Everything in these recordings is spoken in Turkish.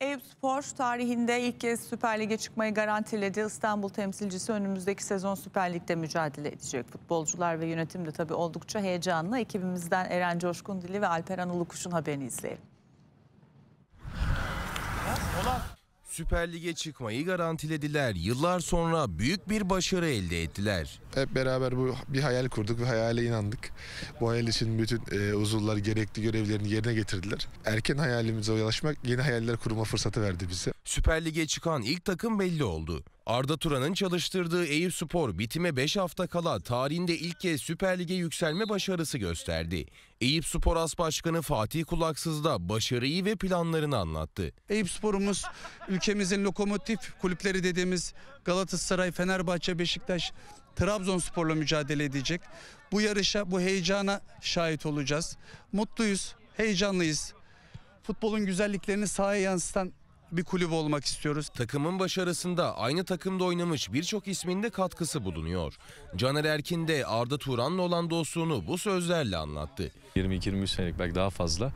Eyüp Spor tarihinde ilk kez Süper Lig'e çıkmayı garantiledi. İstanbul temsilcisi önümüzdeki sezon Süper Lig'de mücadele edecek. Futbolcular ve yönetim de tabii oldukça heyecanlı. Ekibimizden Eren Coşkun Dili ve Alper Anıl Kuş'un haberini izleyelim. Olaf. Süper Lig'e çıkmayı garantilediler. Yıllar sonra büyük bir başarı elde ettiler. Hep beraber bu bir hayal kurduk ve hayale inandık. Bu hayal için bütün e, uzuvlar gerekli görevlerini yerine getirdiler. Erken hayalimize ulaşmak yeni hayaller kurma fırsatı verdi bize. Süper Lig'e çıkan ilk takım belli oldu. Arda Turan'ın çalıştırdığı Eyüp Spor bitime 5 hafta kala tarihinde ilk kez Süper Lig'e yükselme başarısı gösterdi. Eyüp Spor As Başkanı Fatih Kulaksız da başarıyı ve planlarını anlattı. Eyüp Spor'umuz ülkemizin lokomotif kulüpleri dediğimiz Galatasaray, Fenerbahçe, Beşiktaş, Trabzonspor'la mücadele edecek. Bu yarışa, bu heyecana şahit olacağız. Mutluyuz, heyecanlıyız. Futbolun güzelliklerini sahaya yansıtan bir kulüp olmak istiyoruz. Takımın başarısında aynı takımda oynamış birçok isminde katkısı bulunuyor. Caner Erkin de Arda Turan'la olan dostluğunu bu sözlerle anlattı. 22-23 senelik belki daha fazla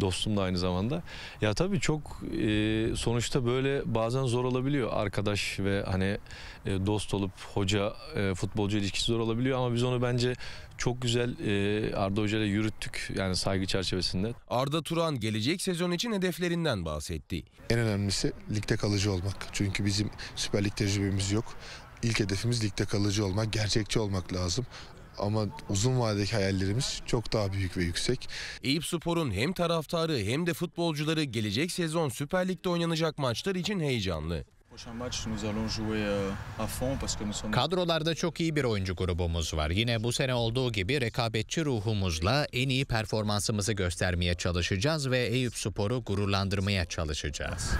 dostum da aynı zamanda. Ya tabii çok e, sonuçta böyle bazen zor olabiliyor arkadaş ve hani e, dost olup hoca e, futbolcu ilişkisi zor olabiliyor ama biz onu bence çok güzel e, Arda Hoca ile yürüttük yani saygı çerçevesinde. Arda Turan gelecek sezon için hedeflerinden bahsetti. En önemlisi ligde kalıcı olmak. Çünkü bizim Süper Lig tecrübemiz yok. İlk hedefimiz ligde kalıcı olmak, gerçekçi olmak lazım ama uzun vadedeki hayallerimiz çok daha büyük ve yüksek. Eyüp Spor'un hem taraftarı hem de futbolcuları gelecek sezon Süper Lig'de oynanacak maçlar için heyecanlı. Euh, Kadrolarda çok iyi bir oyuncu grubumuz var. Yine bu sene olduğu gibi rekabetçi ruhumuzla en iyi performansımızı göstermeye çalışacağız ve Eyüp Spor'u gururlandırmaya çalışacağız.